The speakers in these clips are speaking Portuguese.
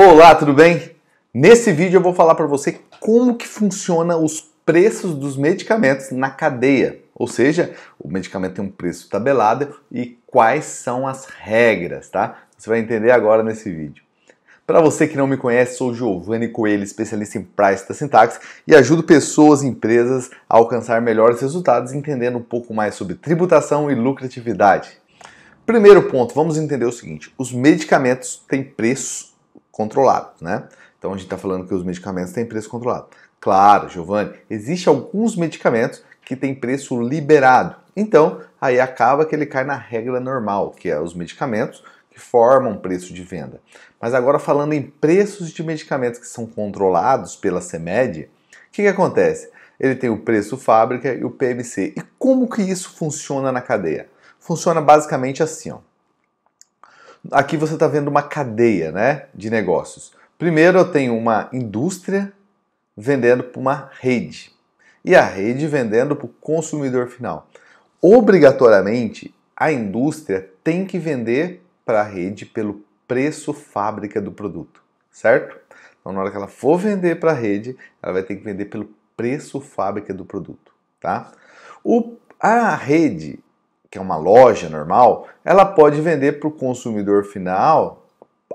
Olá, tudo bem? Nesse vídeo eu vou falar para você como que funciona os preços dos medicamentos na cadeia. Ou seja, o medicamento tem um preço tabelado e quais são as regras, tá? Você vai entender agora nesse vídeo. Para você que não me conhece, sou Giovanni Coelho, especialista em price da sintaxe e ajudo pessoas e empresas a alcançar melhores resultados entendendo um pouco mais sobre tributação e lucratividade. Primeiro ponto, vamos entender o seguinte: os medicamentos têm preços controlado, né? Então a gente está falando que os medicamentos têm preço controlado. Claro, Giovanni, existe alguns medicamentos que têm preço liberado. Então, aí acaba que ele cai na regra normal, que é os medicamentos que formam preço de venda. Mas agora falando em preços de medicamentos que são controlados pela CEMED, o que, que acontece? Ele tem o preço fábrica e o PMC. E como que isso funciona na cadeia? Funciona basicamente assim, ó aqui você está vendo uma cadeia né, de negócios. Primeiro eu tenho uma indústria vendendo para uma rede e a rede vendendo para o consumidor final. Obrigatoriamente, a indústria tem que vender para a rede pelo preço fábrica do produto, certo? Então, na hora que ela for vender para a rede, ela vai ter que vender pelo preço fábrica do produto, tá? O, a rede que é uma loja normal, ela pode vender para o consumidor final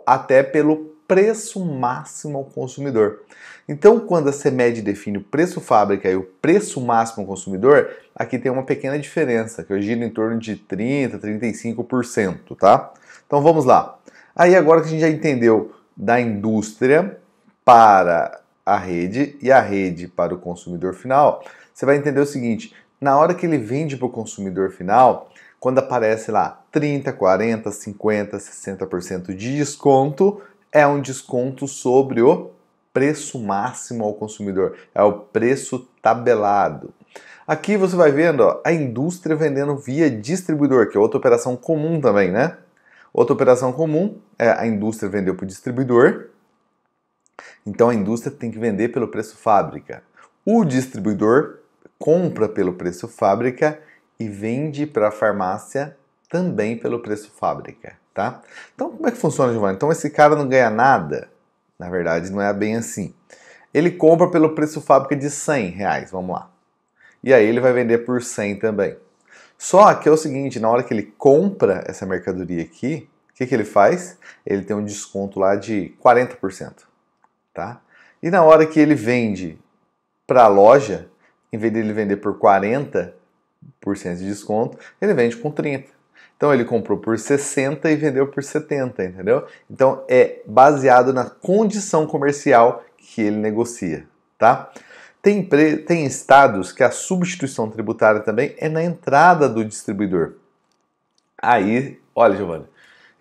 até pelo preço máximo ao consumidor. Então, quando a CEMED define o preço fábrica e o preço máximo ao consumidor, aqui tem uma pequena diferença, que gira em torno de 30%, 35%, tá? Então, vamos lá. Aí, agora que a gente já entendeu da indústria para a rede e a rede para o consumidor final, você vai entender o seguinte, na hora que ele vende para o consumidor final, quando aparece lá 30, 40, 50, 60% de desconto, é um desconto sobre o preço máximo ao consumidor, é o preço tabelado. Aqui você vai vendo ó, a indústria vendendo via distribuidor, que é outra operação comum também, né? Outra operação comum é a indústria vendeu para o distribuidor. Então a indústria tem que vender pelo preço fábrica. O distribuidor compra pelo preço fábrica e vende para a farmácia também pelo preço fábrica, tá? Então, como é que funciona, Giovanni? Então, esse cara não ganha nada? Na verdade, não é bem assim. Ele compra pelo preço fábrica de 100 reais, vamos lá. E aí ele vai vender por 100 também. Só que é o seguinte, na hora que ele compra essa mercadoria aqui, o que, que ele faz? Ele tem um desconto lá de 40%, tá? E na hora que ele vende para a loja, em vez dele vender por 40% de desconto, ele vende com 30%. Então ele comprou por 60 e vendeu por 70, entendeu? Então é baseado na condição comercial que ele negocia, tá? Tem, pre... tem estados que a substituição tributária também é na entrada do distribuidor. Aí, olha, Giovanni.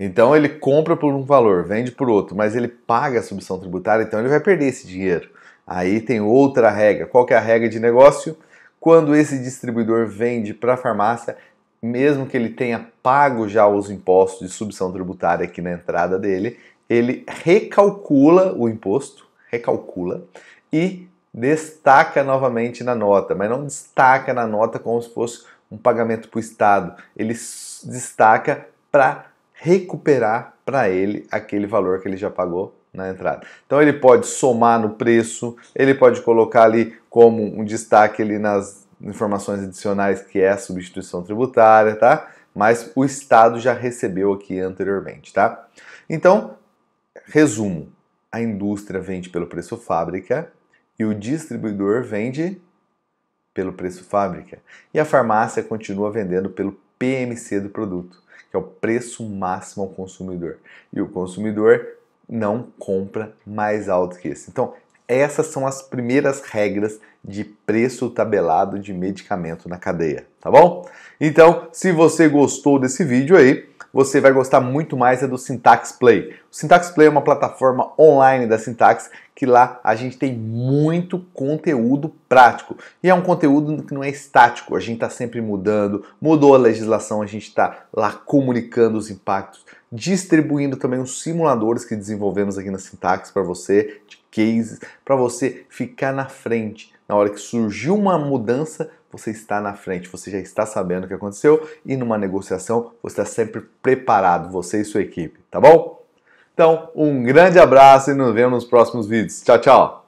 então ele compra por um valor, vende por outro, mas ele paga a substituição tributária, então ele vai perder esse dinheiro. Aí tem outra regra. Qual que é a regra de negócio? Quando esse distribuidor vende para a farmácia, mesmo que ele tenha pago já os impostos de subção tributária aqui na entrada dele, ele recalcula o imposto, recalcula e destaca novamente na nota, mas não destaca na nota como se fosse um pagamento para o Estado. Ele destaca para recuperar para ele aquele valor que ele já pagou na entrada. Então ele pode somar no preço, ele pode colocar ali como um destaque ali nas informações adicionais que é a substituição tributária, tá? Mas o Estado já recebeu aqui anteriormente, tá? Então, resumo: a indústria vende pelo preço fábrica e o distribuidor vende pelo preço fábrica. E a farmácia continua vendendo pelo PMC do produto, que é o preço máximo ao consumidor. E o consumidor não compra mais alto que esse. Então, essas são as primeiras regras de preço tabelado de medicamento na cadeia, tá bom? Então, se você gostou desse vídeo aí, você vai gostar muito mais é do Syntax Play. O Syntax Play é uma plataforma online da Syntax que lá a gente tem muito conteúdo prático. E é um conteúdo que não é estático, a gente está sempre mudando, mudou a legislação, a gente está lá comunicando os impactos distribuindo também os simuladores que desenvolvemos aqui na Sintax para você, de cases, para você ficar na frente. Na hora que surgiu uma mudança, você está na frente, você já está sabendo o que aconteceu e numa negociação você está sempre preparado, você e sua equipe, tá bom? Então, um grande abraço e nos vemos nos próximos vídeos. Tchau, tchau!